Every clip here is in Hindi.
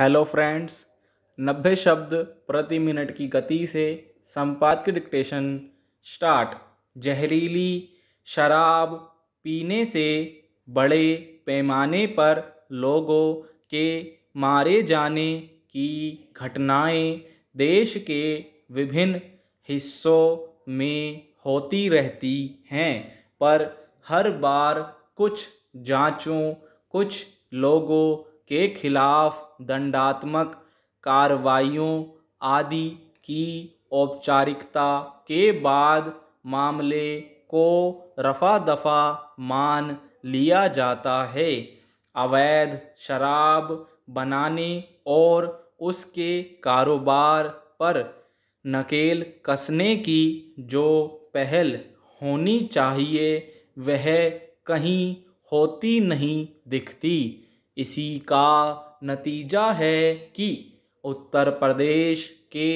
हेलो फ्रेंड्स नब्बे शब्द प्रति मिनट की गति से संपाद की डिक्टेशन स्टार्ट जहरीली शराब पीने से बड़े पैमाने पर लोगों के मारे जाने की घटनाएं देश के विभिन्न हिस्सों में होती रहती हैं पर हर बार कुछ जांचों कुछ लोगों के खिलाफ दंडात्मक कार्रवाइयों आदि की औपचारिकता के बाद मामले को रफा दफा मान लिया जाता है अवैध शराब बनाने और उसके कारोबार पर नकेल कसने की जो पहल होनी चाहिए वह कहीं होती नहीं दिखती इसी का नतीजा है कि उत्तर प्रदेश के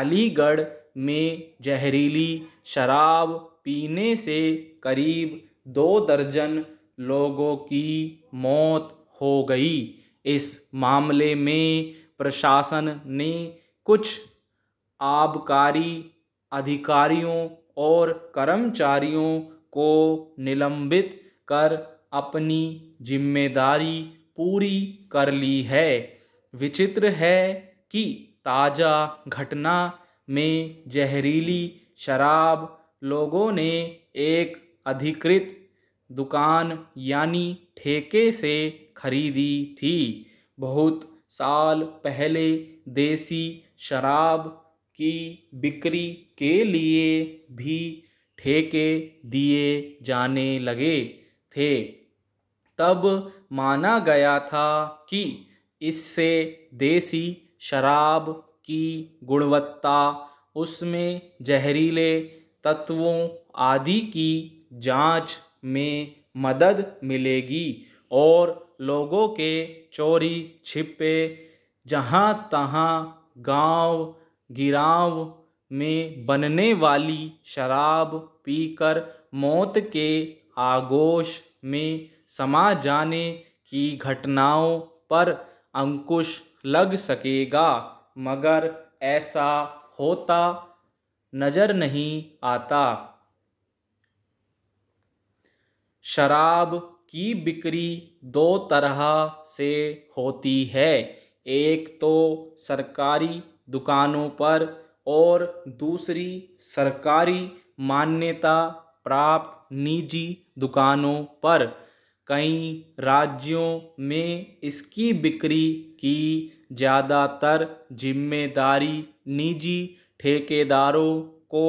अलीगढ़ में जहरीली शराब पीने से करीब दो दर्जन लोगों की मौत हो गई इस मामले में प्रशासन ने कुछ आबकारी अधिकारियों और कर्मचारियों को निलंबित कर अपनी जिम्मेदारी पूरी कर ली है विचित्र है कि ताज़ा घटना में जहरीली शराब लोगों ने एक अधिकृत दुकान यानी ठेके से खरीदी थी बहुत साल पहले देसी शराब की बिक्री के लिए भी ठेके दिए जाने लगे थे तब माना गया था कि इससे देसी शराब की गुणवत्ता उसमें जहरीले तत्वों आदि की जांच में मदद मिलेगी और लोगों के चोरी छिपे जहाँ तहाँ गांव गिराव में बनने वाली शराब पीकर मौत के आगोश में समा जाने की घटनाओं पर अंकुश लग सकेगा मगर ऐसा होता नज़र नहीं आता शराब की बिक्री दो तरह से होती है एक तो सरकारी दुकानों पर और दूसरी सरकारी मान्यता प्राप्त निजी दुकानों पर कई राज्यों में इसकी बिक्री की ज़्यादातर जिम्मेदारी निजी ठेकेदारों को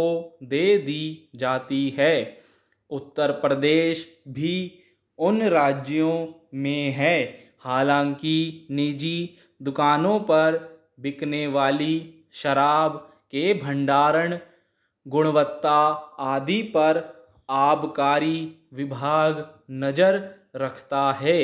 दे दी जाती है उत्तर प्रदेश भी उन राज्यों में है हालांकि निजी दुकानों पर बिकने वाली शराब के भंडारण गुणवत्ता आदि पर आबकारी विभाग नज़र रखता है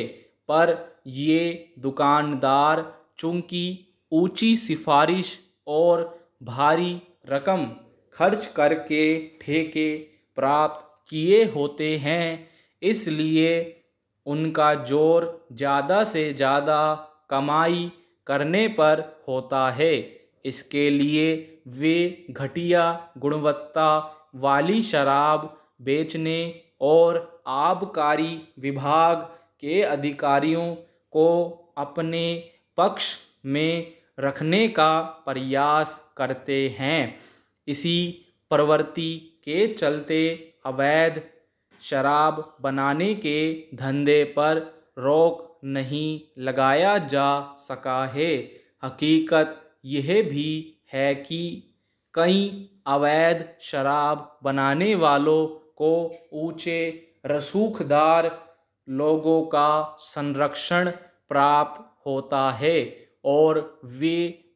पर ये दुकानदार चूंकि ऊंची सिफारिश और भारी रकम खर्च करके ठेके प्राप्त किए होते हैं इसलिए उनका जोर ज़्यादा से ज़्यादा कमाई करने पर होता है इसके लिए वे घटिया गुणवत्ता वाली शराब बेचने और आबकारी विभाग के अधिकारियों को अपने पक्ष में रखने का प्रयास करते हैं इसी प्रवृत्ति के चलते अवैध शराब बनाने के धंधे पर रोक नहीं लगाया जा सका है हकीकत यह भी है कि कई अवैध शराब बनाने वालों को ऊंचे रसूखदार लोगों का संरक्षण प्राप्त होता है और वे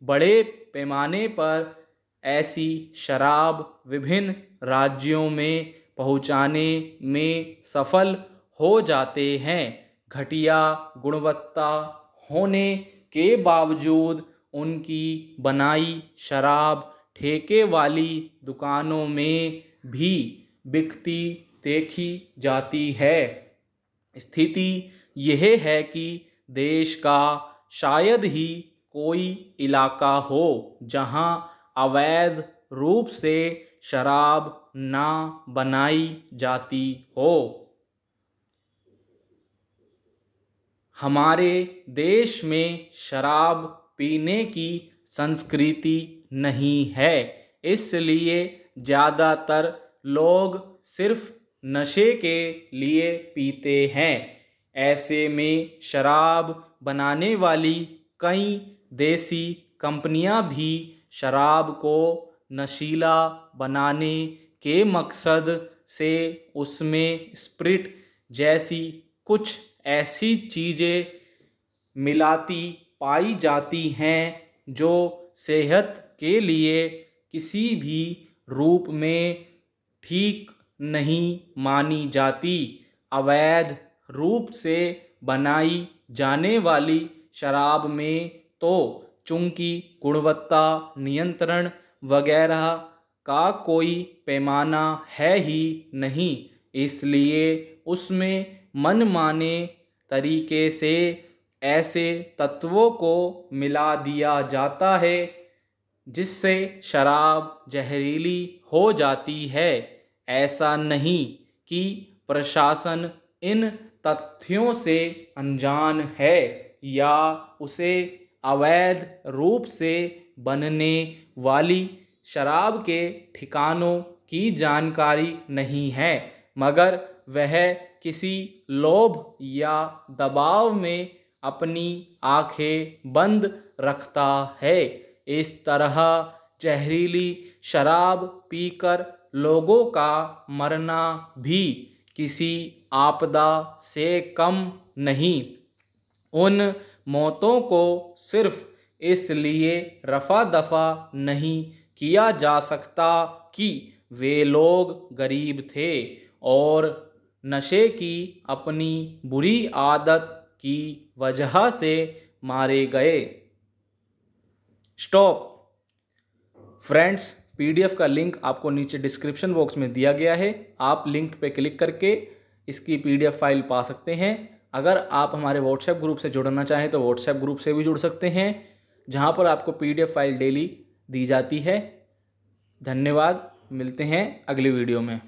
बड़े पैमाने पर ऐसी शराब विभिन्न राज्यों में पहुंचाने में सफल हो जाते हैं घटिया गुणवत्ता होने के बावजूद उनकी बनाई शराब ठेके वाली दुकानों में भी बिकती देखी जाती है स्थिति यह है कि देश का शायद ही कोई इलाका हो जहां अवैध रूप से शराब ना बनाई जाती हो हमारे देश में शराब पीने की संस्कृति नहीं है इसलिए ज़्यादातर लोग सिर्फ नशे के लिए पीते हैं ऐसे में शराब बनाने वाली कई देसी कंपनियां भी शराब को नशीला बनाने के मकसद से उसमें स्प्रिट जैसी कुछ ऐसी चीज़ें मिलाती पाई जाती हैं जो सेहत के लिए किसी भी रूप में ठीक नहीं मानी जाती अवैध रूप से बनाई जाने वाली शराब में तो चूंकि गुणवत्ता नियंत्रण वगैरह का कोई पैमाना है ही नहीं इसलिए उसमें मनमाने तरीके से ऐसे तत्वों को मिला दिया जाता है जिससे शराब जहरीली हो जाती है ऐसा नहीं कि प्रशासन इन तथ्यों से अनजान है या उसे अवैध रूप से बनने वाली शराब के ठिकानों की जानकारी नहीं है मगर वह किसी लोभ या दबाव में अपनी आंखें बंद रखता है इस तरह जहरीली शराब पीकर लोगों का मरना भी किसी आपदा से कम नहीं उन मौतों को सिर्फ इसलिए रफ़ा दफ़ा नहीं किया जा सकता कि वे लोग गरीब थे और नशे की अपनी बुरी आदत की वजह से मारे गए स्टॉप फ्रेंड्स पीडीएफ का लिंक आपको नीचे डिस्क्रिप्शन बॉक्स में दिया गया है आप लिंक पे क्लिक करके इसकी पीडीएफ फाइल पा सकते हैं अगर आप हमारे व्हाट्सएप ग्रुप से जुड़ना चाहें तो व्हाट्सएप ग्रुप से भी जुड़ सकते हैं जहाँ पर आपको पीडीएफ फाइल डेली दी जाती है धन्यवाद मिलते हैं अगली वीडियो में